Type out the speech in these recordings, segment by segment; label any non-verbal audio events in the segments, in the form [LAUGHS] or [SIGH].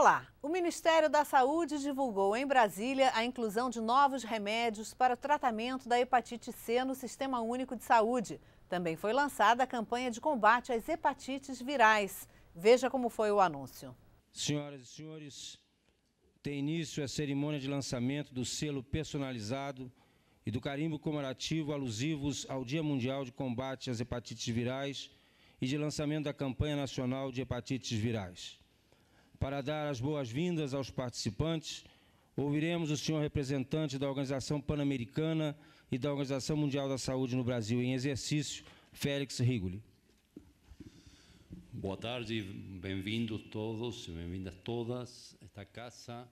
Olá! O Ministério da Saúde divulgou em Brasília a inclusão de novos remédios para o tratamento da hepatite C no Sistema Único de Saúde. Também foi lançada a campanha de combate às hepatites virais. Veja como foi o anúncio. Senhoras e senhores, tem início a cerimônia de lançamento do selo personalizado e do carimbo comemorativo alusivos ao Dia Mundial de Combate às Hepatites Virais e de lançamento da campanha nacional de hepatites virais. Para dar as boas-vindas aos participantes, ouviremos o senhor representante da Organização Pan-Americana e da Organização Mundial da Saúde no Brasil em exercício, Félix Rigoli. Boa tarde, bem-vindos todos, bem-vindas todas a esta casa.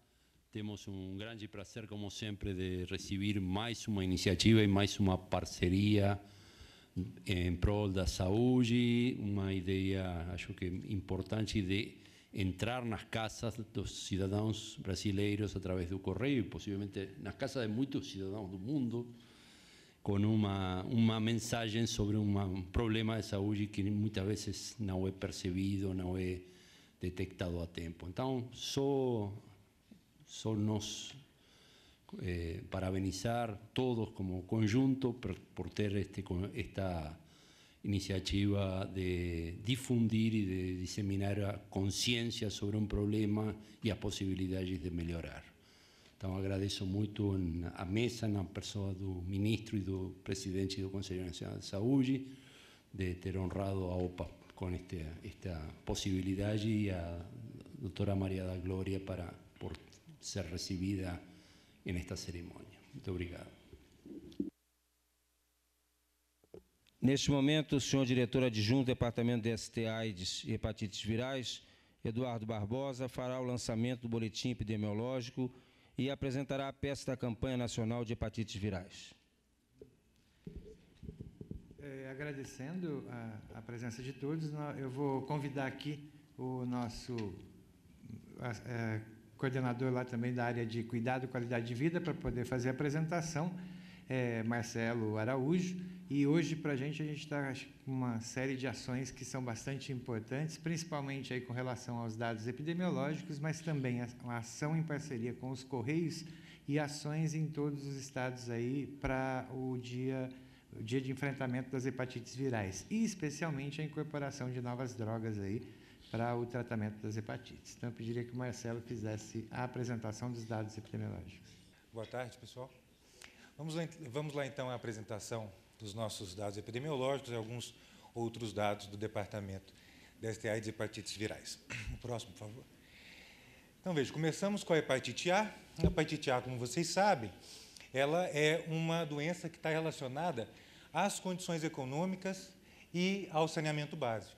Temos um grande prazer, como sempre, de receber mais uma iniciativa e mais uma parceria em prol da saúde, uma ideia, acho que importante, de entrar las casas dos ciudadanos brasileiros correo y posiblemente en las casas de muchos ciudadanos del mundo, con una mensaje sobre un problema de salud que muchas veces no he percibido, no he detectado a tiempo. Entonces, son nos eh, parabenizar todos como conjunto por, por ter este, esta iniciativa de difundir y de diseminar conciencia sobre un problema y a posibilidades de mejorar. Entonces agradezco mucho a mesa, la persona del ministro y del presidente del Consejo Nacional de Saúde, de tener honrado a OPA con este, esta posibilidad y a doctora María da Gloria para, por ser recibida en esta ceremonia. Muchas gracias. Neste momento, o senhor diretor adjunto do Departamento de ST AIDS e Hepatites Virais, Eduardo Barbosa, fará o lançamento do boletim epidemiológico e apresentará a peça da campanha nacional de hepatites virais. É, agradecendo a, a, presença de todos, eu vou convidar aqui o nosso a, a, é, coordenador lá também da área de cuidado e qualidade de vida para poder fazer a apresentação, é, Marcelo Araújo e hoje, para a gente, a gente está com uma série de ações que são bastante importantes, principalmente aí com relação aos dados epidemiológicos, mas também a, a ação em parceria com os Correios e ações em todos os estados aí para o dia, o dia de enfrentamento das hepatites virais, e especialmente a incorporação de novas drogas aí para o tratamento das hepatites. Então, eu pediria que o Marcelo fizesse a apresentação dos dados epidemiológicos. Boa tarde, pessoal. Vamos lá, vamos lá então à apresentação dos nossos dados epidemiológicos e alguns outros dados do Departamento da STI e hepatites virais. [CLEARS THROAT] O próximo, por favor. Então, veja, começamos com a hepatite A. A hepatite A, como vocês sabem, ela é uma doença que está relacionada às condições econômicas e ao saneamento básico.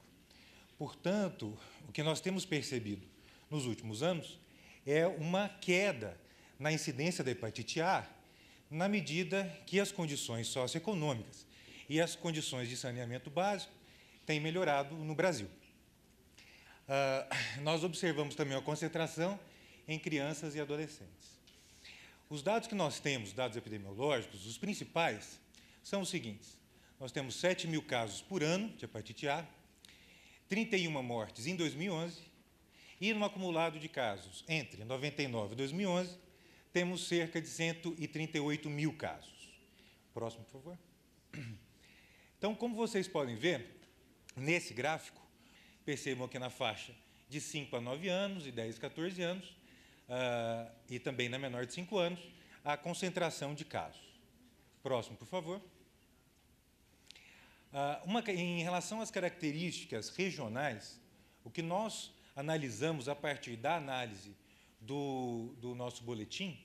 Portanto, o que nós temos percebido nos últimos anos é uma queda na incidência da hepatite A na medida que as condições socioeconômicas e as condições de saneamento básico têm melhorado no Brasil. Uh, nós observamos também a concentração em crianças e adolescentes. Os dados que nós temos, dados epidemiológicos, os principais, são os seguintes. Nós temos 7 mil casos por ano de hepatite A, 31 mortes em 2011, e no acumulado de casos entre 99 e 2011, temos cerca de 138 mil casos. Próximo, por favor. Então, como vocês podem ver, nesse gráfico, percebam que na faixa de 5 a 9 anos e 10 a 14 anos, uh, e também na menor de 5 anos, a concentração de casos. Próximo, por favor. Uh, uma, em relação às características regionais, o que nós analisamos a partir da análise do, do nosso boletim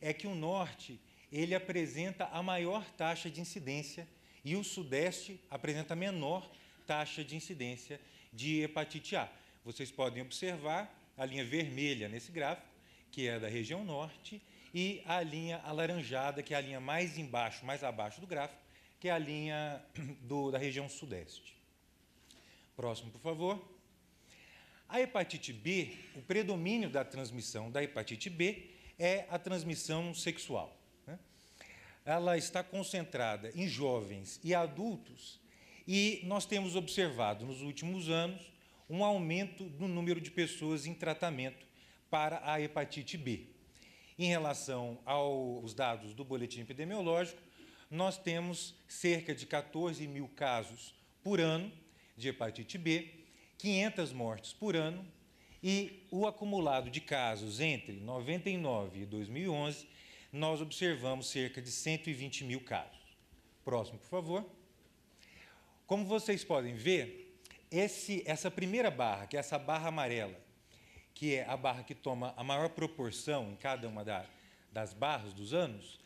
é que o norte ele apresenta a maior taxa de incidência e o sudeste apresenta a menor taxa de incidência de hepatite A. Vocês podem observar a linha vermelha nesse gráfico, que é da região norte, e a linha alaranjada, que é a linha mais embaixo, mais abaixo do gráfico, que é a linha [CLEARS THROAT] do, da região sudeste. Próximo, por favor. A hepatite B, o predomínio da transmissão da hepatite B é a transmissão sexual. Né? Ela está concentrada em jovens e adultos e nós temos observado nos últimos anos um aumento do número de pessoas em tratamento para a hepatite B. Em relação aos dados do boletim epidemiológico, nós temos cerca de 14 mil casos por ano de hepatite B, 500 mortes por ano e o acumulado de casos entre 99 e 2011, nós observamos cerca de 120 mil casos. Próximo, por favor. Como vocês podem ver, esse, essa primeira barra, que é essa barra amarela, que é a barra que toma a maior proporção em cada uma da, das barras dos anos,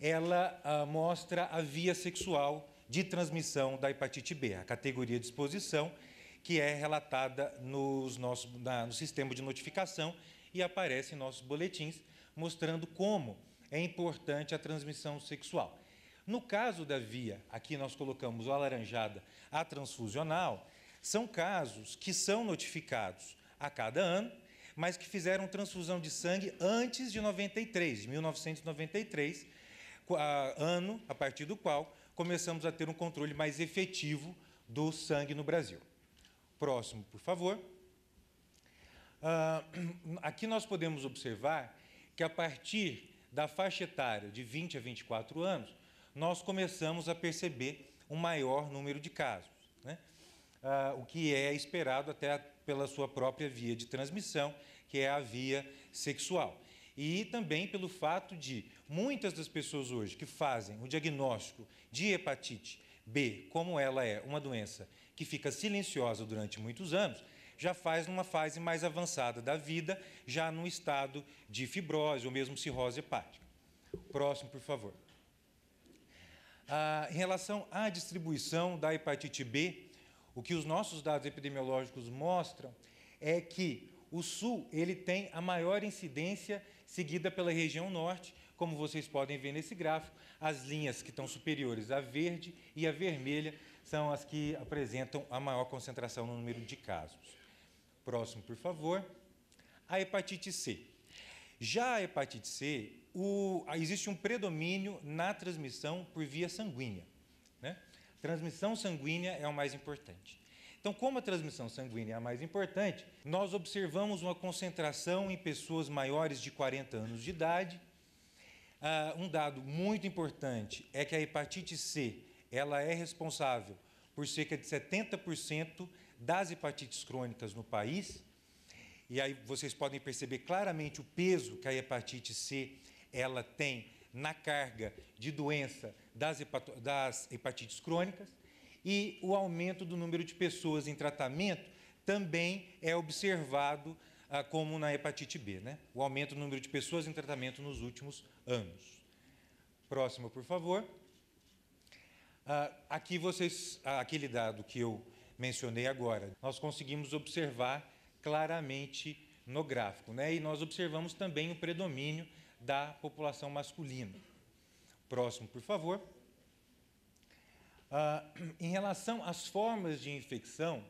ela ah, mostra a via sexual de transmissão da hepatite B, a categoria de exposição, que é relatada nos na, no sistema de notificação e aparece em nossos boletins, mostrando como é importante a transmissão sexual. No caso da via, aqui nós colocamos o alaranjada, a transfusional, são casos que são notificados a cada ano, mas que fizeram transfusão de sangue antes de 93, de 1993, ano a partir do qual começamos a ter um controle mais efetivo do sangue no Brasil. Próximo, por favor. Uh, [CLEARS THROAT] aqui nós podemos observar que a partir da faixa etária de 20 a 24 anos, nós começamos a perceber um maior número de casos, né? uh, o que é esperado até pela sua própria via de transmissão, que é a via sexual. E também pelo fato de muitas das pessoas hoje que fazem o diagnóstico de hepatite B, como ela é uma doença que fica silenciosa durante muitos anos, já faz numa fase mais avançada da vida, já num estado de fibrose ou mesmo cirrose hepática. Próximo, por favor. Ah, em relação à distribuição da hepatite B, o que os nossos dados epidemiológicos mostram é que o sul ele tem a maior incidência seguida pela região norte, como vocês podem ver nesse gráfico, as linhas que estão superiores à verde e à vermelha são as que apresentam a maior concentração no número de casos. Próximo, por favor. A hepatite C. Já a hepatite C, o, existe um predomínio na transmissão por via sanguínea. Né? Transmissão sanguínea é o mais importante. Então, como a transmissão sanguínea é a mais importante, nós observamos uma concentração em pessoas maiores de 40 anos de idade. Ah, um dado muito importante é que a hepatite C ela é responsável por cerca de 70% das hepatites crônicas no país. E aí vocês podem perceber claramente o peso que a hepatite C ela tem na carga de doença das, das hepatites crônicas e o aumento do número de pessoas em tratamento também é observado ah, como na hepatite B, né? O aumento do número de pessoas em tratamento nos últimos anos. Próximo, por favor. Ah, aqui vocês, ah, aquele dado que eu mencionei agora, nós conseguimos observar claramente no gráfico, né? E nós observamos também o predomínio da população masculina. Próximo, por favor. Ah, em relação às formas de infecção,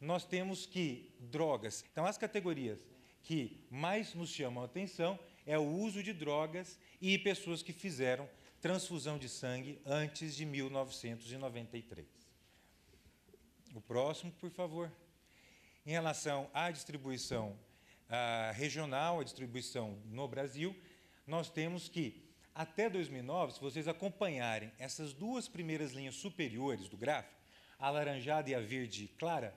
nós temos que drogas. Então, as categorias que mais nos chamam a atenção é o uso de drogas e pessoas que fizeram transfusão de sangue antes de 1993. O próximo, por favor. Em relação à distribuição regional, à distribuição no Brasil, nós temos que, até 2009, se vocês acompanharem essas duas primeiras linhas superiores do gráfico, a laranjada e a verde clara,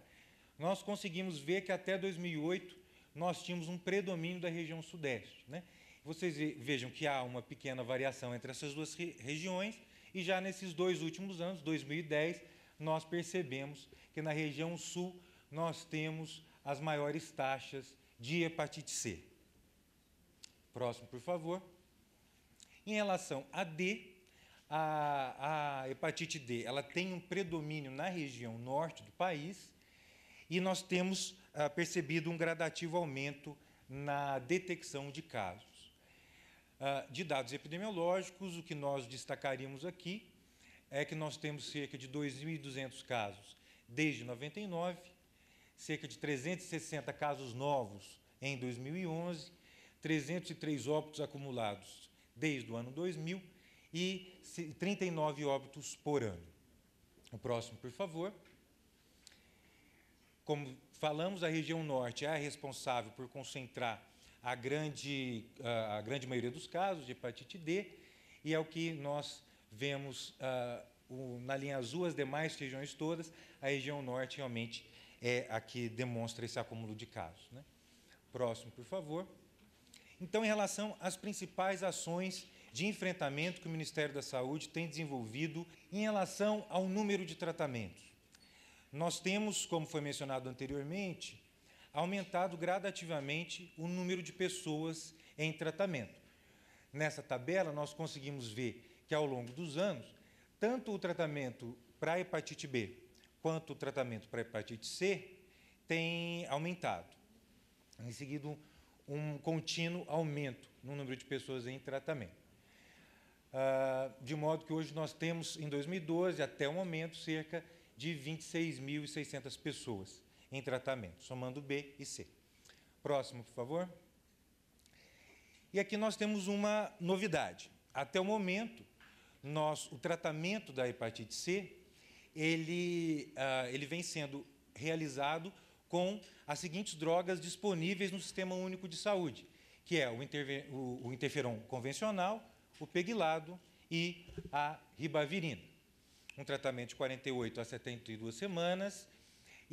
nós conseguimos ver que até 2008 nós tínhamos um predomínio da região sudeste. Né? vocês vejam que há uma pequena variação entre essas duas regiões, e já nesses dois últimos anos, 2010, nós percebemos que na região sul nós temos as maiores taxas de hepatite C. Próximo, por favor. Em relação a D, a, a hepatite D ela tem um predomínio na região norte do país e nós temos ah, percebido um gradativo aumento na detecção de casos. Ah, de dados epidemiológicos, o que nós destacaríamos aqui é que nós temos cerca de 2.200 casos desde 99, cerca de 360 casos novos em 2011, 303 óbitos acumulados desde o ano 2000 e 39 óbitos por ano. O próximo, por favor. Como falamos, a região norte é a responsável por concentrar a grande, a grande maioria dos casos de hepatite D, e é o que nós vemos ah, o, na linha azul, as demais regiões todas, a região norte realmente é a que demonstra esse acúmulo de casos. Né? Próximo, por favor. Então, em relação às principais ações de enfrentamento que o Ministério da Saúde tem desenvolvido em relação ao número de tratamentos. Nós temos, como foi mencionado anteriormente, aumentado gradativamente o número de pessoas em tratamento. Nessa tabela, nós conseguimos ver que ao longo dos anos, tanto o tratamento para hepatite B quanto o tratamento para hepatite C tem aumentado. Em seguida, um contínuo aumento no número de pessoas em tratamento. Ah, de modo que hoje nós temos, em 2012, até o momento, cerca de 26.600 pessoas em tratamento, somando B e C. Próximo, por favor. E aqui nós temos uma novidade. Até o momento, nós, o tratamento da hepatite C ele, uh, ele vem sendo realizado com as seguintes drogas disponíveis no Sistema Único de Saúde, que é o, o, o interferon convencional, o pegilado e a ribavirina. Um tratamento de 48 a 72 semanas,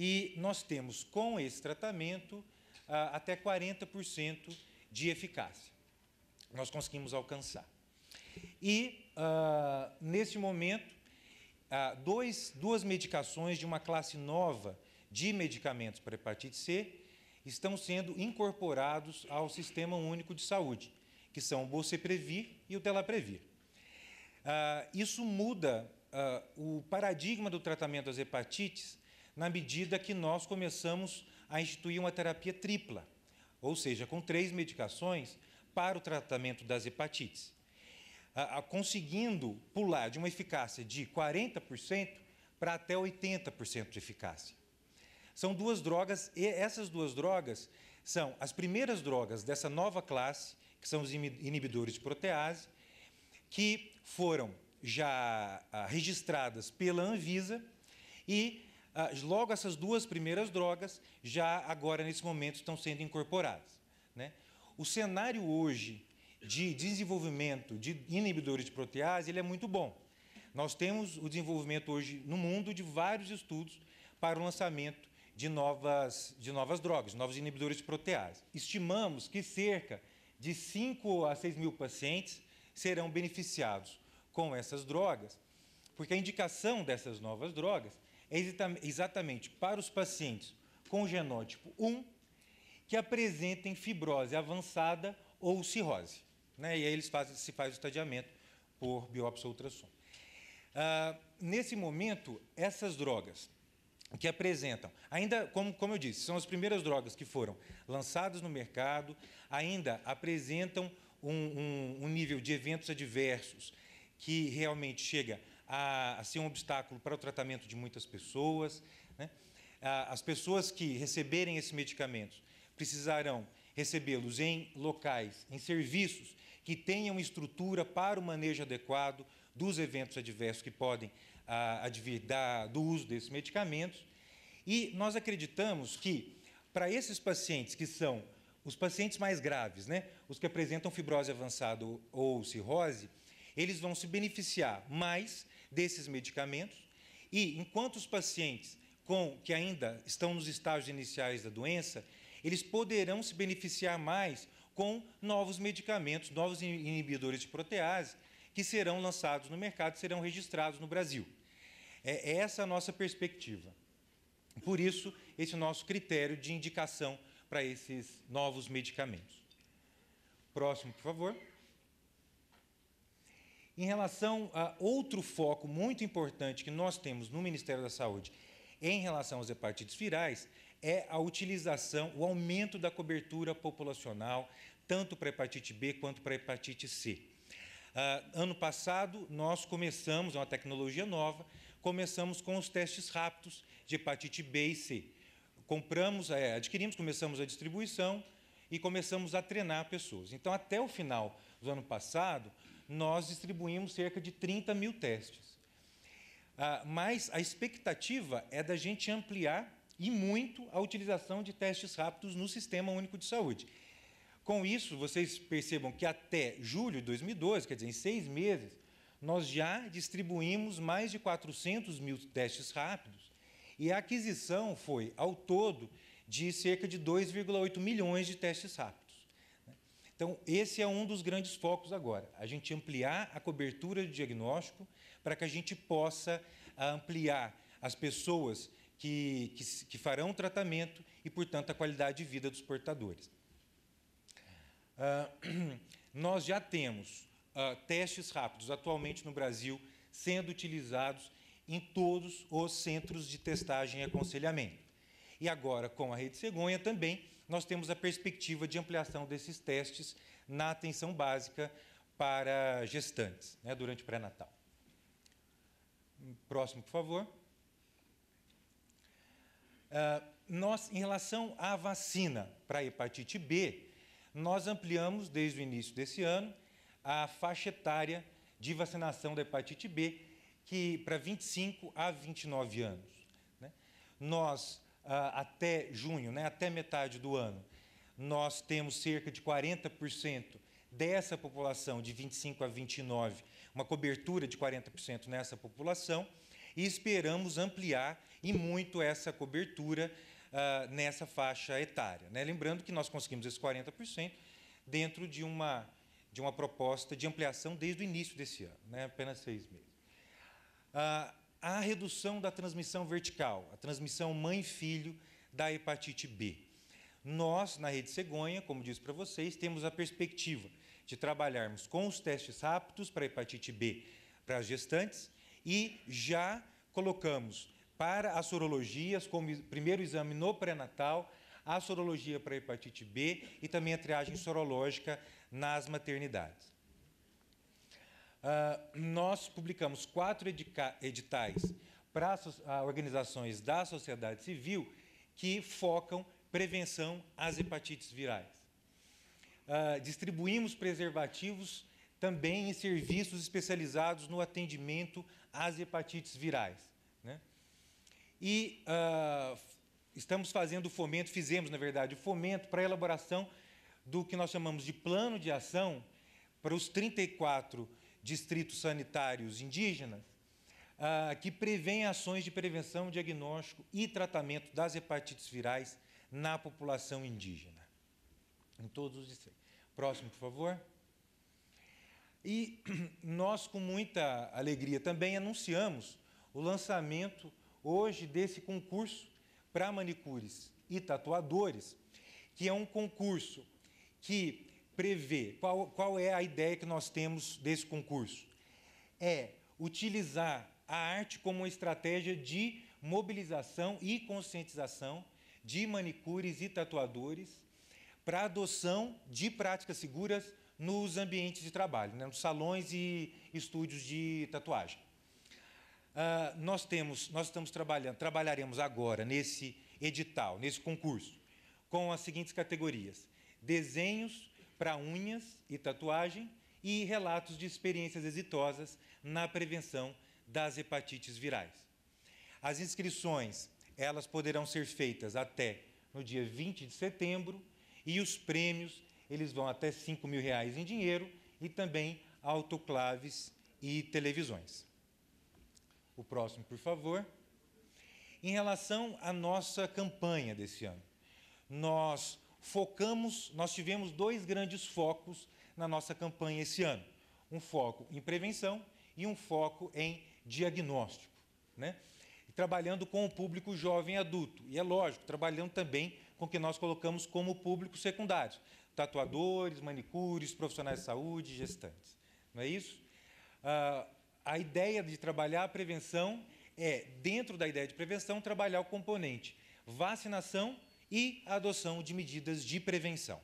e nós temos, com esse tratamento, ah, até 40% de eficácia. Nós conseguimos alcançar. E, uh, ah, nesse momento, uh, dois, duas medicações de uma classe nova de medicamentos para hepatite C estão sendo incorporados ao Sistema Único de Saúde, que são o Bolseprevir e o Telaprevir. Uh, isso muda o paradigma do tratamento das hepatites na medida que nós começamos a instituir uma terapia tripla, ou seja, com três medicações para o tratamento das hepatites, conseguindo pular de uma eficácia de 40% para até 80% de eficácia. São duas drogas, e essas duas drogas são as primeiras drogas dessa nova classe, que são os inibidores de protease, que foram já ah, registradas pela Anvisa e ah, logo essas duas primeiras drogas já agora nesse momento estão sendo incorporadas. Né? O cenário hoje de desenvolvimento de inibidores de protease ele é muito bom. Nós temos o desenvolvimento hoje no mundo de vários estudos para o lançamento de novas, de novas drogas, novos inibidores de protease. Estimamos que cerca de 5 a 6 mil pacientes serão beneficiados com essas drogas, porque a indicação dessas novas drogas é exatamente para os pacientes com genótipo 1 que apresentem fibrose avançada ou cirrose. Né? E aí eles fazem, se faz o estadiamento por biópsia ou ultrassom. Ah, nesse momento, essas drogas que apresentam, ainda como, como eu disse, são as primeiras drogas que foram lançadas no mercado, ainda apresentam um, um, um nível de eventos adversos que realmente chega a, a ser um obstáculo para o tratamento de muitas pessoas. Né? Ah, as pessoas que receberem esses medicamentos precisarão recebê-los em locais, em serviços que tenham estrutura para o manejo adequado dos eventos adversos que podem ah, advir da, do uso desses medicamentos. E nós acreditamos que, para esses pacientes que são os pacientes mais graves, né, os que apresentam fibrose avançada ou cirrose, eles vão se beneficiar mais desses medicamentos. E enquanto os pacientes com, que ainda estão nos estágios iniciais da doença, eles poderão se beneficiar mais com novos medicamentos, novos inibidores de protease, que serão lançados no mercado, serão registrados no Brasil. É, é essa a nossa perspectiva. Por isso, esse nosso critério de indicação para esses novos medicamentos. Próximo, por favor. Em relação a outro foco muito importante que nós temos no Ministério da Saúde em relação aos hepatites virais, é a utilização, o aumento da cobertura populacional, tanto para hepatite B quanto para hepatite C. Uh, ano passado, nós começamos, é uma tecnologia nova, começamos com os testes rápidos de hepatite B e C. Compramos, é, adquirimos, começamos a distribuição e começamos a treinar pessoas. Então, até o final do ano passado, nós distribuímos cerca de 30 mil testes. Ah, mas a expectativa é da gente ampliar e muito a utilização de testes rápidos no Sistema Único de Saúde. Com isso, vocês percebam que até julho de 2012, quer dizer, em seis meses, nós já distribuímos mais de 400 mil testes rápidos e a aquisição foi, ao todo, de cerca de 2,8 milhões de testes rápidos. Então, esse é um dos grandes focos agora, a gente ampliar a cobertura de diagnóstico para que a gente possa ah, ampliar as pessoas que, que, que farão tratamento e, portanto, a qualidade de vida dos portadores. Uh, [CLEARS THROAT] nós já temos uh, testes rápidos atualmente no Brasil sendo utilizados em todos os centros de testagem e aconselhamento. E agora, com a rede cegonha também, nós temos a perspectiva de ampliação desses testes na atenção básica para gestantes, né, durante o pré-natal. Próximo, por favor. Uh, nós, em relação à vacina para hepatite B, nós ampliamos desde o início desse ano a faixa etária de vacinação da hepatite B que para 25 a 29 anos. Né? Nós ah, até junho, né, até metade do ano, nós temos cerca de 40% dessa população de 25 a 29, uma cobertura de 40% nessa população, e esperamos ampliar e muito essa cobertura uh, nessa faixa etária. Né? Lembrando que nós conseguimos esse 40% dentro de uma, de uma proposta de ampliação desde o início desse ano, né? apenas seis meses. Uh, a redução da transmissão vertical, a transmissão mãe-filho da hepatite B. Nós, na Rede Cegonha, como disse para vocês, temos a perspectiva de trabalharmos com os testes rápidos para hepatite B para as gestantes e já colocamos para as sorologias, como primeiro exame no pré-natal, a sorologia para hepatite B e também a triagem sorológica nas maternidades. Ah, nós publicamos quatro editais para organizações da sociedade civil que focam prevenção às hepatites virais. Ah, distribuímos preservativos também em serviços especializados no atendimento às hepatites virais. Né? E ah, estamos fazendo o fomento, fizemos, na verdade, o fomento para a elaboração do que nós chamamos de plano de ação para os 34 distritos sanitários indígenas, ah, que prevêem ações de prevenção, diagnóstico e tratamento das hepatites virais na população indígena, em todos os distritos. Próximo, por favor. E [CLEARS THROAT] nós, com muita alegria, também anunciamos o lançamento hoje desse concurso para manicures e tatuadores, que é um concurso que prevê? Qual, qual é a ideia que nós temos desse concurso? É utilizar a arte como uma estratégia de mobilização e conscientização de manicures e tatuadores para adoção de práticas seguras nos ambientes de trabalho, né, nos salões e estúdios de tatuagem. Uh, nós temos, nós estamos trabalhando, trabalharemos agora nesse edital, nesse concurso, com as seguintes categorias: desenhos para unhas e tatuagem e relatos de experiências exitosas na prevenção das hepatites virais. As inscrições, elas poderão ser feitas até no dia 20 de setembro e os prêmios, eles vão até 5 mil reais em dinheiro e também autoclaves e televisões. O próximo, por favor. Em relação à nossa campanha desse ano, nós focamos, nós tivemos dois grandes focos na nossa campanha esse ano. Um foco em prevenção e um foco em diagnóstico, né? E trabalhando com o público jovem e adulto. E é lógico, trabalhando também com o que nós colocamos como público secundário: tatuadores, manicures, profissionais de saúde, gestantes. Não é isso? Ah, a ideia de trabalhar a prevenção é, dentro da ideia de prevenção, trabalhar o componente vacinação e a adoção de medidas de prevenção.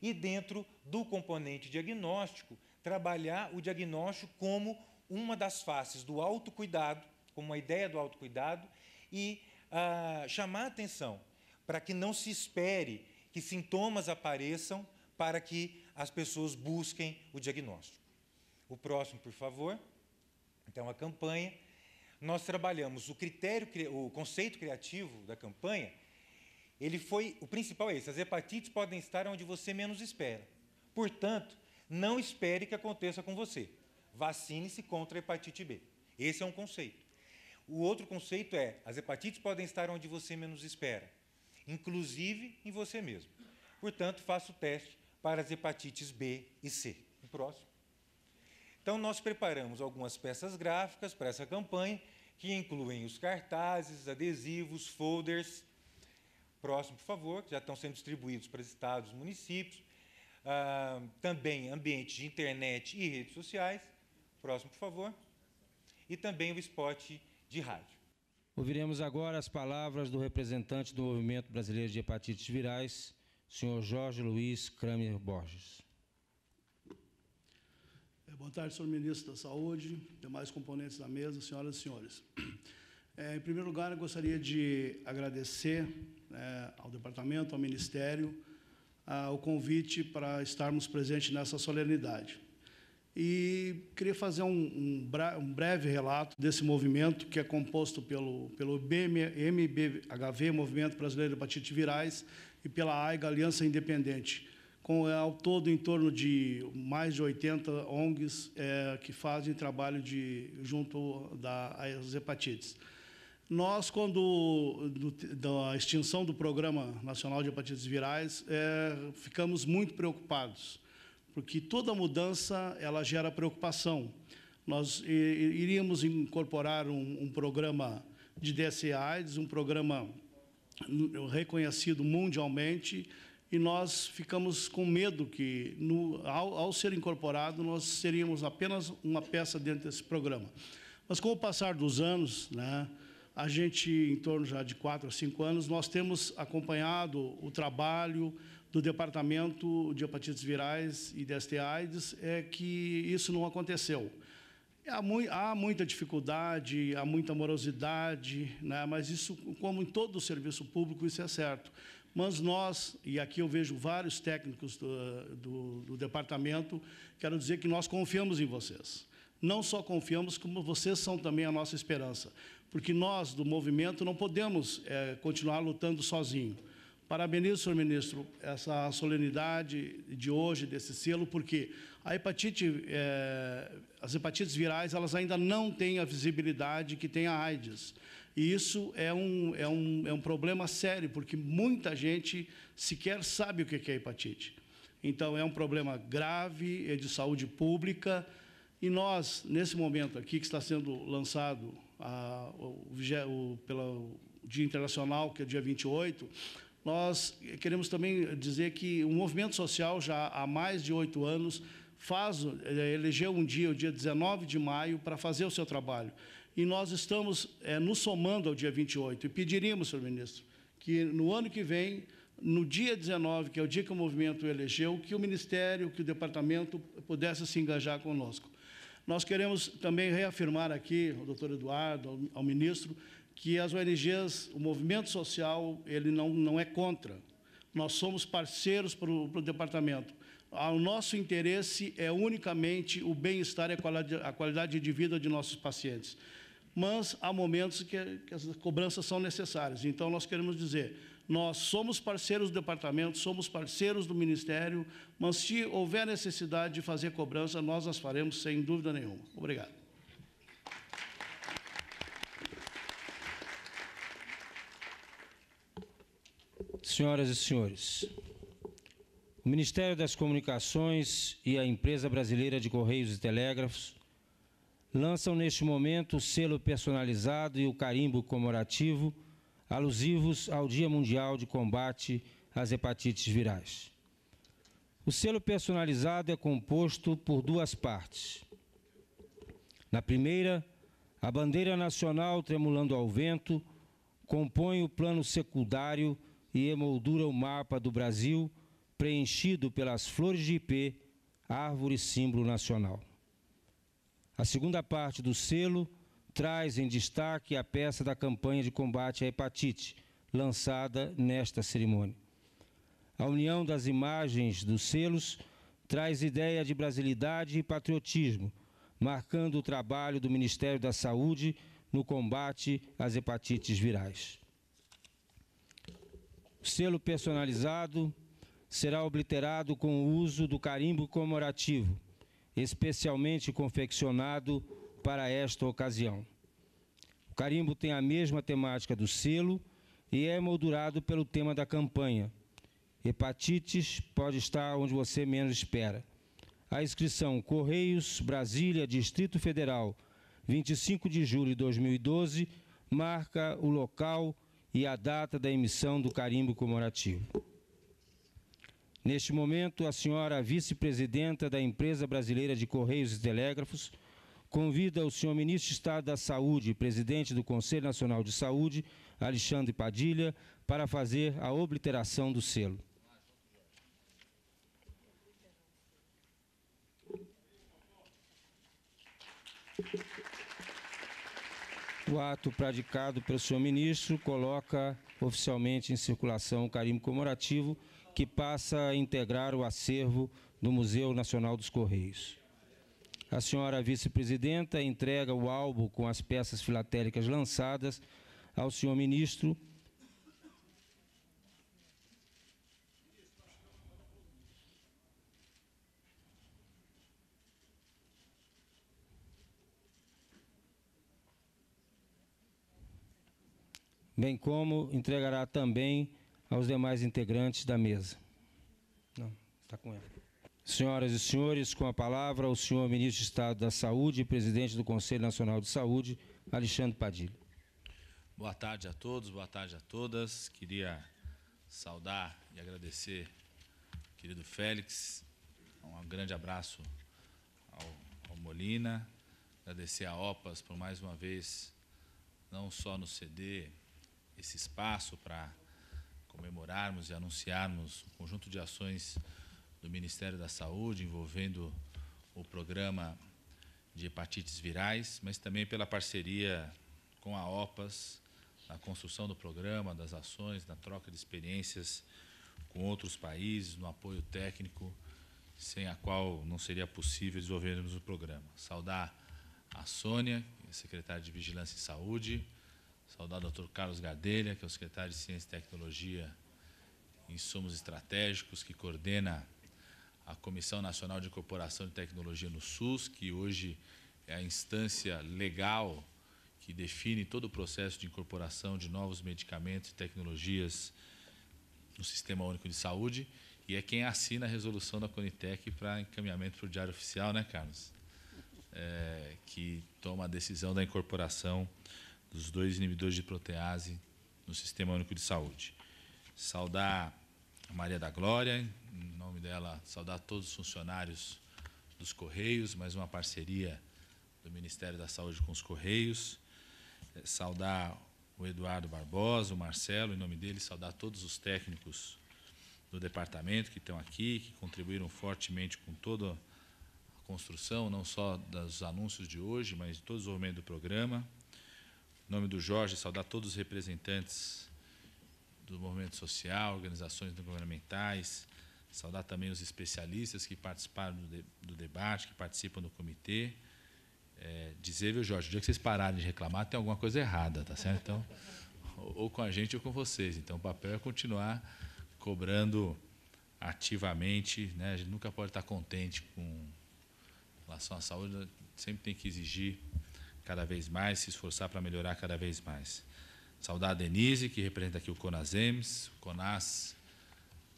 E dentro do componente diagnóstico, trabalhar o diagnóstico como uma das faces do autocuidado, como a ideia do autocuidado, e ah, chamar a atenção para que não se espere que sintomas apareçam para que as pessoas busquem o diagnóstico. O próximo, por favor. Então, a campanha. Nós trabalhamos o critério, o conceito criativo da campanha ele foi, o principal é esse, as hepatites podem estar onde você menos espera. Portanto, não espere que aconteça com você. Vacine-se contra a hepatite B. Esse é um conceito. O outro conceito é, as hepatites podem estar onde você menos espera, inclusive em você mesmo. Portanto, faça o teste para as hepatites B e C. O próximo. Então, nós preparamos algumas peças gráficas para essa campanha, que incluem os cartazes, adesivos, folders, Próximo, por favor, que já estão sendo distribuídos para estados, municípios. Ah, também ambientes de internet e redes sociais. Próximo, por favor. E também o spot de rádio. Ouviremos agora as palavras do representante do Movimento Brasileiro de Hepatites Virais, senhor Jorge Luiz Kramer Borges. É, boa tarde, senhor ministro da Saúde, demais componentes da mesa, senhoras e senhores. É, em primeiro lugar, eu gostaria de agradecer né, ao departamento, ao ministério, o convite para estarmos presentes nessa solenidade. E queria fazer um, um, bre um, breve relato desse movimento, que é composto pelo, pelo MBHV, Movimento Brasileiro de Hepatite Virais, e pela AIGA, Aliança Independente, com é, ao todo em torno de mais de 80 ONGs é, que fazem trabalho de, junto às hepatites. Nós, quando do, da extinção do Programa Nacional de Hepatites Virais, é, ficamos muito preocupados, porque toda mudança ela gera preocupação. Nós iríamos incorporar um, um programa de DSA-AIDS, um programa reconhecido mundialmente, e nós ficamos com medo que, no, ao, ao ser incorporado, nós seríamos apenas uma peça dentro desse programa. Mas, com o passar dos anos, né, a gente, em torno já de quatro ou cinco anos, nós temos acompanhado o trabalho do Departamento de Hepatites Virais e DST AIDS, é que isso não aconteceu. Há, mu há muita dificuldade, há muita morosidade, né? mas isso, como em todo o serviço público, isso é certo. Mas nós, e aqui eu vejo vários técnicos do, do, do departamento, quero dizer que nós confiamos em vocês não só confiamos, como vocês são também a nossa esperança. Porque nós, do movimento, não podemos é, continuar lutando sozinhos. Parabenizo, senhor ministro, essa solenidade de hoje, desse selo, porque a hepatite, é, as hepatites virais elas ainda não têm a visibilidade que tem a AIDS. E isso é um, é, um, é um problema sério, porque muita gente sequer sabe o que é hepatite. Então, é um problema grave, é de saúde pública, e nós, nesse momento aqui, que está sendo lançado a, o, o, pelo Dia Internacional, que é dia 28, nós queremos também dizer que o movimento social, já há mais de oito anos, faz, é, elegeu um dia, o dia 19 de maio, para fazer o seu trabalho. E nós estamos é, nos somando ao dia 28 e pediríamos, senhor ministro, que no ano que vem, no dia 19, que é o dia que o movimento elegeu, que o Ministério, que o Departamento pudesse se engajar conosco. Nós queremos também reafirmar aqui, ao doutor Eduardo, ao, ao ministro, que as ONGs, o movimento social, ele não, não é contra. Nós somos parceiros para o, departamento. Ah, o nosso interesse é unicamente o bem-estar e a qualidade de vida de nossos pacientes. Mas há momentos que, que as cobranças são necessárias. Então, nós queremos dizer, nós somos parceiros do departamento, somos parceiros do Ministério, mas se houver necessidade de fazer cobrança, nós as faremos sem dúvida nenhuma. Obrigado. Senhoras e senhores, o Ministério das Comunicações e a Empresa Brasileira de Correios e Telégrafos lançam neste momento o selo personalizado e o carimbo comemorativo alusivos ao Dia Mundial de Combate às Hepatites Virais. O selo personalizado é composto por duas partes. Na primeira, a bandeira nacional tremulando ao vento compõe o plano secundário e emoldura o mapa do Brasil, preenchido pelas flores de ipê, árvore símbolo nacional. A segunda parte do selo traz em destaque a peça da campanha de combate à hepatite, lançada nesta cerimônia. A união das imagens dos selos traz ideia de brasilidade e patriotismo, marcando o trabalho do Ministério da Saúde no combate às hepatites virais. O selo personalizado será obliterado com o uso do carimbo comemorativo, especialmente confeccionado para esta ocasião. O carimbo tem a mesma temática do selo e é moldurado pelo tema da campanha. Hepatites pode estar onde você menos espera. A inscrição Correios, Brasília, Distrito Federal, 25 de julho de 2012, marca o local e a data da emissão do carimbo comemorativo. Neste momento, a senhora vice-presidenta da Empresa Brasileira de Correios e Telégrafos, Convida o senhor ministro de Estado da Saúde, presidente do Conselho Nacional de Saúde, Alexandre Padilha, para fazer a obliteração do selo. O ato praticado pelo senhor ministro coloca oficialmente em circulação o carimbo comemorativo que passa a integrar o acervo do Museu Nacional dos Correios. A senhora vice-presidenta entrega o álbum com as peças filatélicas lançadas ao senhor ministro. Bem como entregará também aos demais integrantes da mesa. Não, está com ela. Senhoras e senhores, com a palavra o senhor ministro de Estado da Saúde e presidente do Conselho Nacional de Saúde, Alexandre Padilha. Boa tarde a todos, boa tarde a todas. Queria saudar e agradecer ao querido Félix. Um grande abraço ao, ao Molina. Agradecer a OPAS por mais uma vez não só nos ceder esse espaço para comemorarmos e anunciarmos um conjunto de ações do Ministério da Saúde, envolvendo o programa de hepatites virais, mas também pela parceria com a OPAS, na construção do programa, das ações, na troca de experiências com outros países, no apoio técnico, sem a qual não seria possível desenvolvermos o programa. Saudar a Sônia, é secretária de Vigilância e Saúde, saudar o doutor Carlos Gadelha, que é o secretário de Ciência e Tecnologia e Insumos Estratégicos, que coordena a Comissão Nacional de Incorporação de Tecnologia no SUS, que hoje é a instância legal que define todo o processo de incorporação de novos medicamentos e tecnologias no Sistema Único de Saúde, e é quem assina a resolução da Conitec para encaminhamento para o Diário Oficial, né, Carlos? É, que toma a decisão da incorporação dos dois inibidores de protease no Sistema Único de Saúde. Saudar a Maria da Glória, em nome dela, saudar todos os funcionários dos Correios, mais uma parceria do Ministério da Saúde com os Correios. Eh, saudar o Eduardo Barbosa, o Marcelo, em nome dele, saudar todos os técnicos do departamento que estão aqui, que contribuíram fortemente com toda a construção, não só dos anúncios de hoje, mas de todo o desenvolvimento do programa. Em nome do Jorge, saudar todos os representantes do movimento social, organizações não governamentais, saudar também os especialistas que participaram do, de, do debate, que participam do comitê. É, dizer, viu, Jorge, o dia que vocês pararem de reclamar, tem alguma coisa errada, tá certo? Então, [LAUGHS] ou com a gente ou com vocês. Então, o papel é continuar cobrando ativamente. Né? A gente nunca pode estar contente com relação à saúde, né? sempre tem que exigir cada vez mais, se esforçar para melhorar cada vez mais. Saudar a Denise, que representa aqui o CONASEMES, o CONAS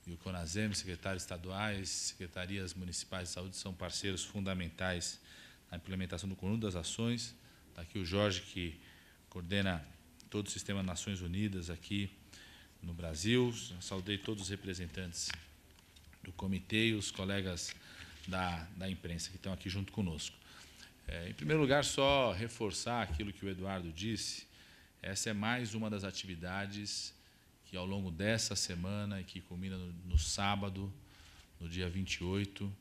e o CONASEMES, secretários estaduais, secretarias municipais de saúde, são parceiros fundamentais na implementação do conjunto das ações. Está aqui o Jorge, que coordena todo o sistema Nações Unidas aqui no Brasil. Saudei todos os representantes do comitê e os colegas da, da imprensa que estão aqui junto conosco. É, em primeiro lugar, só reforçar aquilo que o Eduardo disse essa é mais uma das atividades que, ao longo dessa semana e que culmina no, no sábado, no dia 28,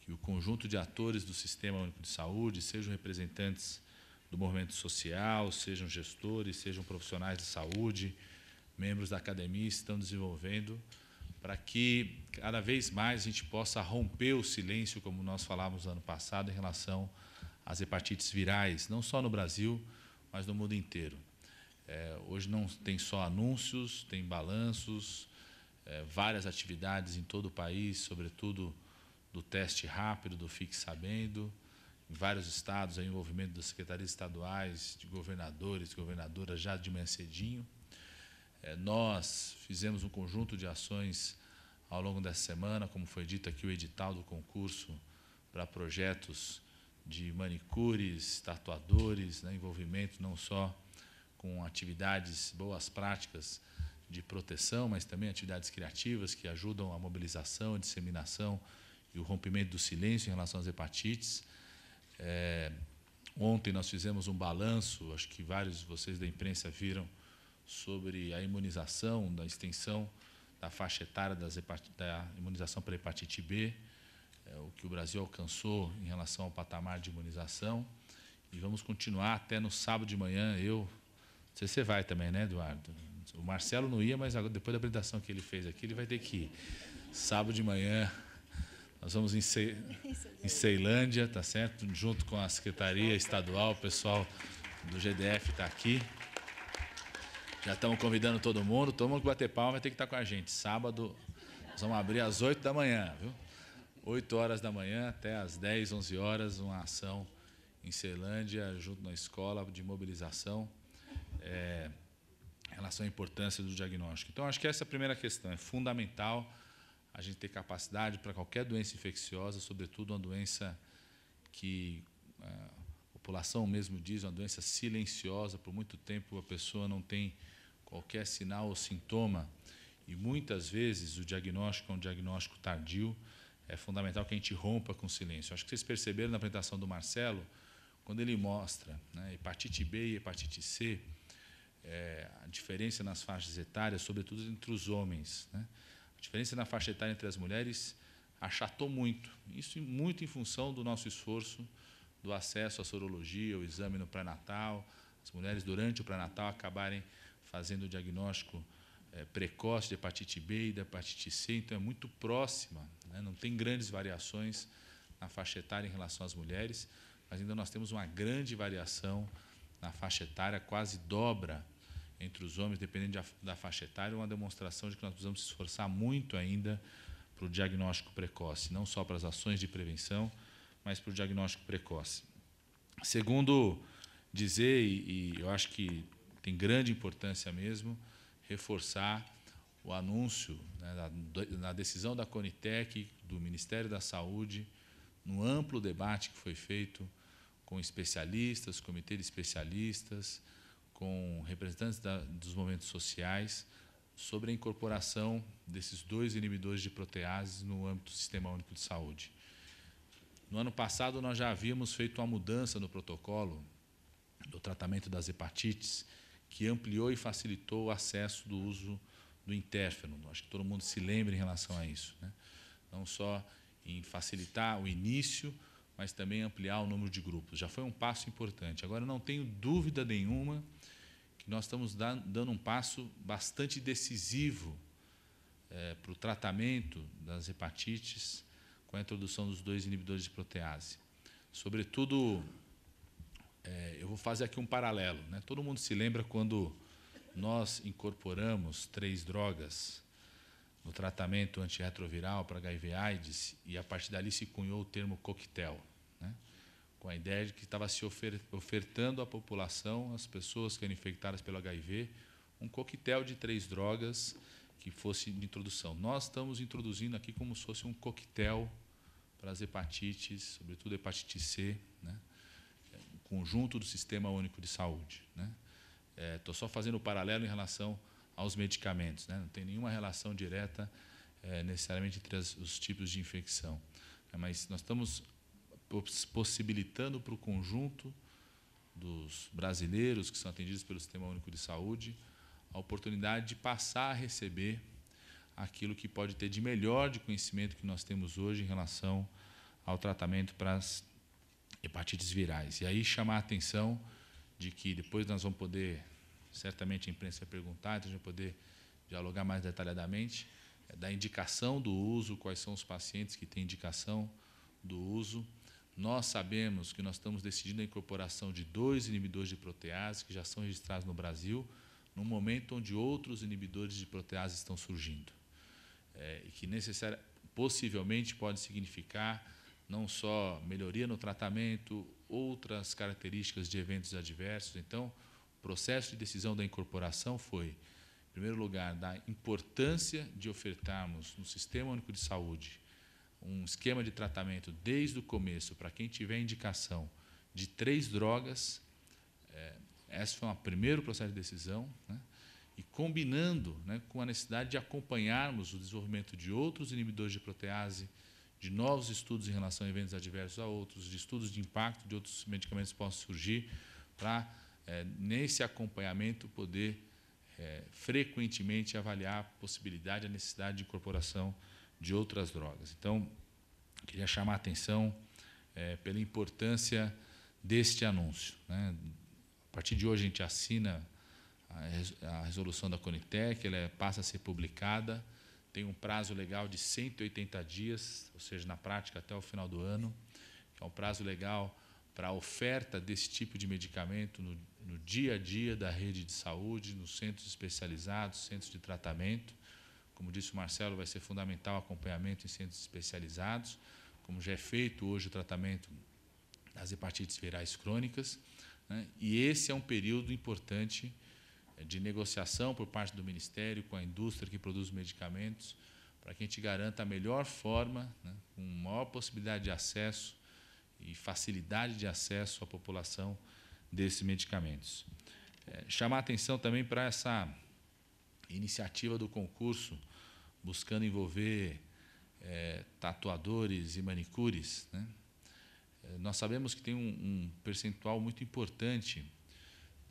que o conjunto de atores do Sistema Único de Saúde, sejam representantes do movimento social, sejam gestores, sejam profissionais de saúde, membros da academia, estão desenvolvendo para que cada vez mais a gente possa romper o silêncio, como nós falávamos ano passado, em relação às hepatites virais, não só no Brasil, mas no mundo inteiro. É, hoje não tem só anúncios, tem balanços, é, várias atividades em todo o país, sobretudo do teste rápido, do Fique Sabendo, em vários estados, o envolvimento das secretarias estaduais, de governadores, governadoras, já de manhã cedinho. É, nós fizemos um conjunto de ações ao longo dessa semana, como foi dito aqui, o edital do concurso para projetos de manicures, tatuadores, né, envolvimento não só com atividades, boas práticas de proteção, mas também atividades criativas que ajudam a mobilização, a disseminação e o rompimento do silêncio em relação às hepatites. É, ontem nós fizemos um balanço, acho que vários de vocês da imprensa viram, sobre a imunização, da extensão da faixa etária da imunização para hepatite B, é, o que o Brasil alcançou em relação ao patamar de imunização. E vamos continuar até no sábado de manhã, eu, sei se você vai também, né, Eduardo? O Marcelo não ia, mas depois da apresentação que ele fez aqui, ele vai ter que ir. Sábado de manhã, nós vamos em, Ce... em Ceilândia, tá certo? Junto com a Secretaria Estadual, o pessoal do GDF está aqui. Já estamos convidando todo mundo. Todo mundo que bater palma vai ter que estar tá com a gente. Sábado, nós vamos abrir às 8 da manhã, viu? 8 horas da manhã até às 10, 11 horas, uma ação em Ceilândia, junto na escola de mobilização é, em relação à importância do diagnóstico. Então, acho que essa é a primeira questão. É fundamental a gente ter capacidade para qualquer doença infecciosa, sobretudo uma doença que a população mesmo diz, uma doença silenciosa. Por muito tempo a pessoa não tem qualquer sinal ou sintoma. E muitas vezes o diagnóstico é um diagnóstico tardio. É fundamental que a gente rompa com o silêncio. Acho que vocês perceberam na apresentação do Marcelo, quando ele mostra né, hepatite B e hepatite C, é, a diferença nas faixas etárias, sobretudo entre os homens. Né? A diferença na faixa etária entre as mulheres achatou muito. Isso muito em função do nosso esforço do acesso à sorologia, o exame no pré-natal, as mulheres durante o pré-natal acabarem fazendo o diagnóstico é, precoce de hepatite B e de hepatite C, então é muito próxima, né? não tem grandes variações na faixa etária em relação às mulheres, mas ainda nós temos uma grande variação na faixa etária quase dobra entre os homens, dependendo da faixa etária, uma demonstração de que nós precisamos se esforçar muito ainda para o diagnóstico precoce, não só para as ações de prevenção, mas para o diagnóstico precoce. Segundo, dizer, e eu acho que tem grande importância mesmo, reforçar o anúncio né, na decisão da Conitec, do Ministério da Saúde, no amplo debate que foi feito com especialistas, comitê de especialistas, com representantes da, dos movimentos sociais, sobre a incorporação desses dois inibidores de proteases no âmbito do Sistema Único de Saúde. No ano passado, nós já havíamos feito uma mudança no protocolo do tratamento das hepatites, que ampliou e facilitou o acesso do uso do interferon. Acho que todo mundo se lembra em relação a isso. Né? Não só em facilitar o início, mas também ampliar o número de grupos. Já foi um passo importante. Agora, não tenho dúvida nenhuma que nós estamos dando um passo bastante decisivo é, para o tratamento das hepatites com a introdução dos dois inibidores de protease. Sobretudo, é, eu vou fazer aqui um paralelo. Né? Todo mundo se lembra quando nós incorporamos três drogas no tratamento antirretroviral para HIV/AIDS e a partir dali se cunhou o termo coquetel, né? com a ideia de que estava se ofertando à população, às pessoas que eram infectadas pelo HIV, um coquetel de três drogas que fosse de introdução. Nós estamos introduzindo aqui como se fosse um coquetel para as hepatites, sobretudo hepatite C, né? conjunto do Sistema Único de Saúde. Estou né? é, só fazendo o um paralelo em relação aos medicamentos. Né? Não tem nenhuma relação direta é, necessariamente entre as, os tipos de infecção. É, mas nós estamos possibilitando para o conjunto dos brasileiros que são atendidos pelo Sistema Único de Saúde a oportunidade de passar a receber aquilo que pode ter de melhor de conhecimento que nós temos hoje em relação ao tratamento para as hepatites virais. E aí chamar a atenção de que depois nós vamos poder certamente a imprensa vai perguntar, então a gente vai poder dialogar mais detalhadamente, é, da indicação do uso, quais são os pacientes que têm indicação do uso. Nós sabemos que nós estamos decidindo a incorporação de dois inibidores de protease que já são registrados no Brasil, num momento onde outros inibidores de protease estão surgindo. É, e que possivelmente pode significar não só melhoria no tratamento, outras características de eventos adversos. Então, processo de decisão da incorporação foi, em primeiro lugar, da importância de ofertarmos no Sistema Único de Saúde um esquema de tratamento desde o começo para quem tiver indicação de três drogas. É, esse foi o primeiro processo de decisão. Né? E combinando né, com a necessidade de acompanharmos o desenvolvimento de outros inibidores de protease, de novos estudos em relação a eventos adversos a outros, de estudos de impacto de outros medicamentos que possam surgir, para é, nesse acompanhamento, poder é, frequentemente avaliar a possibilidade, a necessidade de incorporação de outras drogas. Então, queria chamar a atenção é, pela importância deste anúncio. Né? A partir de hoje, a gente assina a resolução da Conitec, ela é, passa a ser publicada, tem um prazo legal de 180 dias, ou seja, na prática até o final do ano, é um prazo legal para a oferta desse tipo de medicamento no, no, dia a dia da rede de saúde, nos centros especializados, centros de tratamento. Como disse o Marcelo, vai ser fundamental o acompanhamento em centros especializados, como já é feito hoje o tratamento das hepatites virais crônicas. Né? E esse é um período importante eh, de negociação por parte do Ministério com a indústria que produz medicamentos, para que a gente garanta a melhor forma, né, com maior possibilidade de acesso e facilidade de acesso à população desses medicamentos. É, chamar atenção também para essa iniciativa do concurso, buscando envolver é, tatuadores e manicures. Né? É, nós sabemos que tem um, um percentual muito importante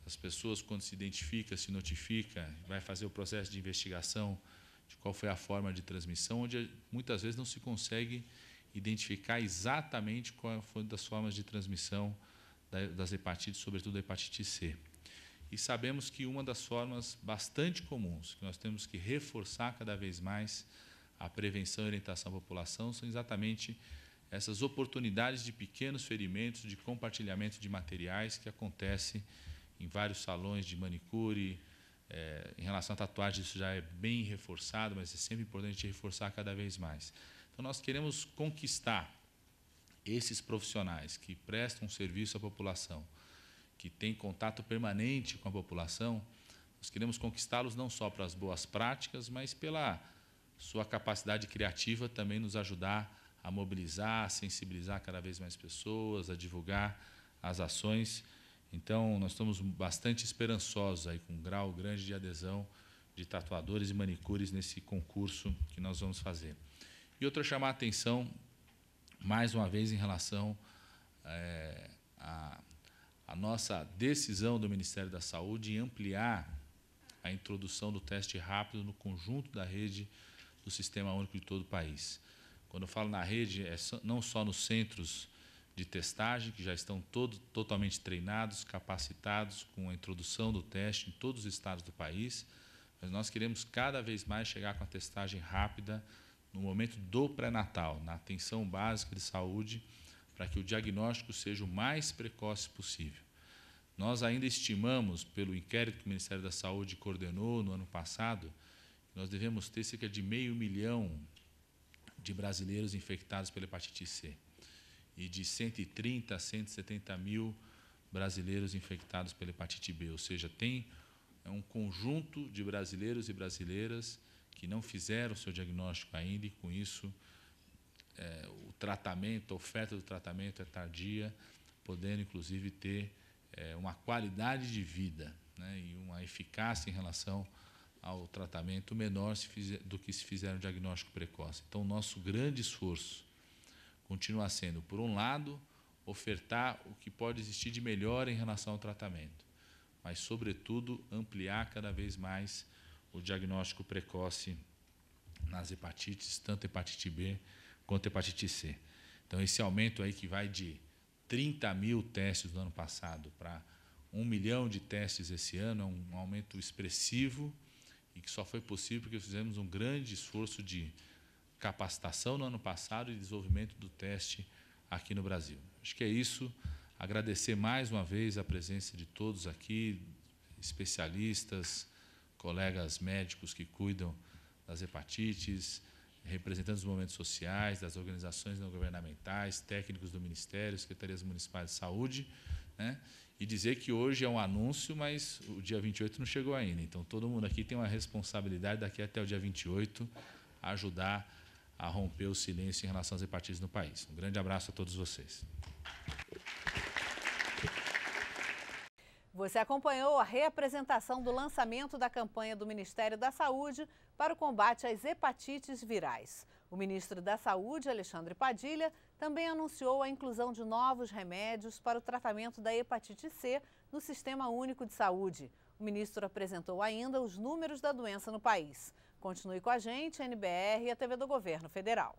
das pessoas, quando se identifica, se notifica, vai fazer o processo de investigação de qual foi a forma de transmissão, onde muitas vezes não se consegue identificar exatamente qual é foi das formas de transmissão das hepatites, sobretudo a hepatite C. E sabemos que uma das formas bastante comuns que nós temos que reforçar cada vez mais a prevenção e orientação à população são exatamente essas oportunidades de pequenos ferimentos, de compartilhamento de materiais que acontece em vários salões de manicure. É, em relação à tatuagem, isso já é bem reforçado, mas é sempre importante reforçar cada vez mais. Então, nós queremos conquistar esses profissionais que prestam serviço à população, que têm contato permanente com a população, nós queremos conquistá-los não só para as boas práticas, mas pela sua capacidade criativa também nos ajudar a mobilizar, a sensibilizar cada vez mais pessoas, a divulgar as ações. Então, nós estamos bastante esperançosos aí com um grau grande de adesão de tatuadores e manicures nesse concurso que nós vamos fazer. E outra chamar a atenção, mais uma vez, em relação é, a, a nossa decisão do Ministério da Saúde em ampliar a introdução do teste rápido no conjunto da rede do Sistema Único de todo o país. Quando eu falo na rede, é não só nos centros de testagem, que já estão todo, totalmente treinados, capacitados com a introdução do teste em todos os estados do país, mas nós queremos cada vez mais chegar com a testagem rápida no momento do pré-natal, na atenção básica de saúde, para que o diagnóstico seja o mais precoce possível. Nós ainda estimamos, pelo inquérito que o Ministério da Saúde coordenou no ano passado, que nós devemos ter cerca de meio milhão de brasileiros infectados pela hepatite C e de 130 a 170 mil brasileiros infectados pela hepatite B, ou seja, tem é um conjunto de brasileiros e brasileiras que não fizeram o seu diagnóstico ainda e, com isso, é, o tratamento, a oferta do tratamento é tardia, podendo, inclusive, ter é, uma qualidade de vida né, e uma eficácia em relação ao tratamento menor fizer, do que se fizer um diagnóstico precoce. Então, nosso grande esforço continua sendo, por um lado, ofertar o que pode existir de melhor em relação ao tratamento, mas, sobretudo, ampliar cada vez mais o diagnóstico precoce nas hepatites, tanto hepatite B quanto hepatite C. Então, esse aumento aí que vai de 30 mil testes do ano passado para 1 milhão de testes esse ano é um aumento expressivo e que só foi possível porque fizemos um grande esforço de capacitação no ano passado e desenvolvimento do teste aqui no Brasil. Acho que é isso. Agradecer mais uma vez a presença de todos aqui, especialistas, colegas médicos que cuidam das hepatites, representantes dos movimentos sociais, das organizações não governamentais, técnicos do Ministério, secretarias municipais de saúde, né? e dizer que hoje é um anúncio, mas o dia 28 não chegou ainda. Então, todo mundo aqui tem uma responsabilidade daqui até o dia 28 ajudar a romper o silêncio em relação às hepatites no país. Um grande abraço a todos vocês. Você acompanhou a reapresentação do lançamento da campanha do Ministério da Saúde para o combate às hepatites virais. O ministro da Saúde, Alexandre Padilha, também anunciou a inclusão de novos remédios para o tratamento da hepatite C no Sistema Único de Saúde. O ministro apresentou ainda os números da doença no país. Continue com a gente, NBR e a TV do Governo Federal.